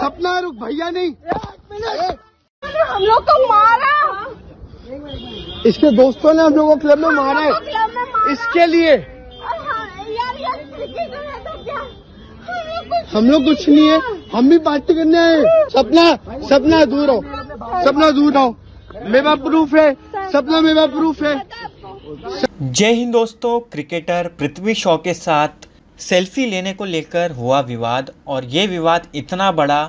सपना रुक भैया नहीं हम लोग को मारा इसके दोस्तों ने हम लोगों को क्लब में मारा है इसके लिए हाँ, तो हम लोग कुछ नहीं है हम भी पार्टी करने आए सपना सपना दूर हो सपना दूर हो मेरा प्रूफ है सपना मेरा प्रूफ है जय हिंद दोस्तों क्रिकेटर पृथ्वी शॉ के साथ सेल्फी लेने को लेकर हुआ विवाद और ये विवाद इतना बड़ा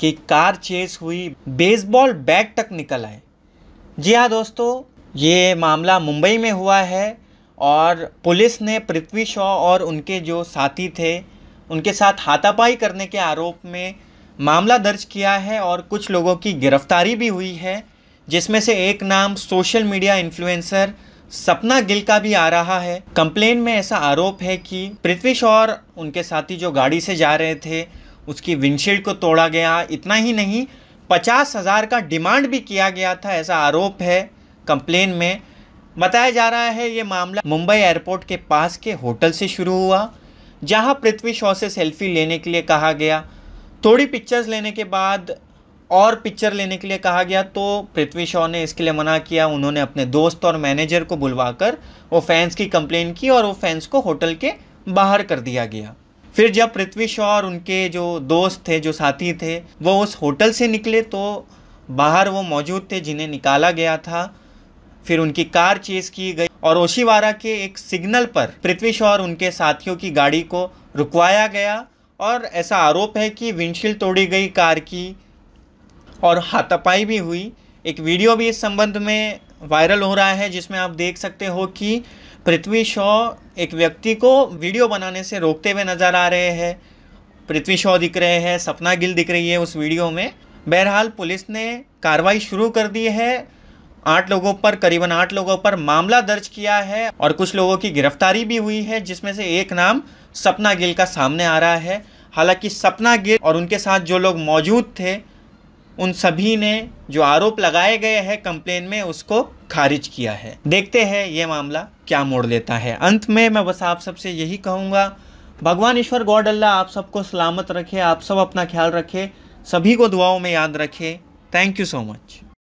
कि कार चेस हुई बेसबॉल बैग तक निकल आए जी हाँ दोस्तों ये मामला मुंबई में हुआ है और पुलिस ने पृथ्वी शॉ और उनके जो साथी थे उनके साथ हाथापाई करने के आरोप में मामला दर्ज किया है और कुछ लोगों की गिरफ्तारी भी हुई है जिसमें से एक नाम सोशल मीडिया इन्फ्लुएंसर सपना गिल का भी आ रहा है कंप्लेन में ऐसा आरोप है कि पृथ्वी शौर उनके साथी जो गाड़ी से जा रहे थे उसकी विंडशील्ड को तोड़ा गया इतना ही नहीं पचास हज़ार का डिमांड भी किया गया था ऐसा आरोप है कंप्लेन में बताया जा रहा है ये मामला मुंबई एयरपोर्ट के पास के होटल से शुरू हुआ जहां पृथ्वी शॉ से सेल्फी लेने के लिए कहा गया थोड़ी पिक्चर्स लेने के बाद और पिक्चर लेने के लिए कहा गया तो पृथ्वी शॉ ने इसके लिए मना किया उन्होंने अपने दोस्त और मैनेजर को बुलवाकर वो फैंस की कंप्लेन की और वो फैंस को होटल के बाहर कर दिया गया फिर जब पृथ्वी शॉ और उनके जो दोस्त थे जो साथी थे वो उस होटल से निकले तो बाहर वो मौजूद थे जिन्हें निकाला गया था फिर उनकी कार चेज की गई और ओशीवारा के एक सिग्नल पर पृथ्वी शॉ और उनके साथियों की गाड़ी को रुकवाया गया और ऐसा आरोप है कि विंडशील्ड तोड़ी गई कार की और हाथापाई भी हुई एक वीडियो भी इस संबंध में वायरल हो रहा है जिसमें आप देख सकते हो कि पृथ्वी शॉ एक व्यक्ति को वीडियो बनाने से रोकते हुए नज़र आ रहे हैं पृथ्वी शॉ दिख रहे हैं सपना गिल दिख रही है उस वीडियो में बहरहाल पुलिस ने कार्रवाई शुरू कर दी है आठ लोगों पर करीबन आठ लोगों पर मामला दर्ज किया है और कुछ लोगों की गिरफ्तारी भी हुई है जिसमें से एक नाम सपना गिल का सामने आ रहा है हालांकि सपना गिल और उनके साथ जो लोग मौजूद थे उन सभी ने जो आरोप लगाए गए हैं कंप्लेन में उसको खारिज किया है देखते हैं ये मामला क्या मोड़ लेता है अंत में मैं बस आप सबसे यही कहूँगा भगवान ईश्वर गॉड अल्लाह आप सबको सलामत रखे आप सब अपना ख्याल रखे सभी को दुआओं में याद रखे थैंक यू सो मच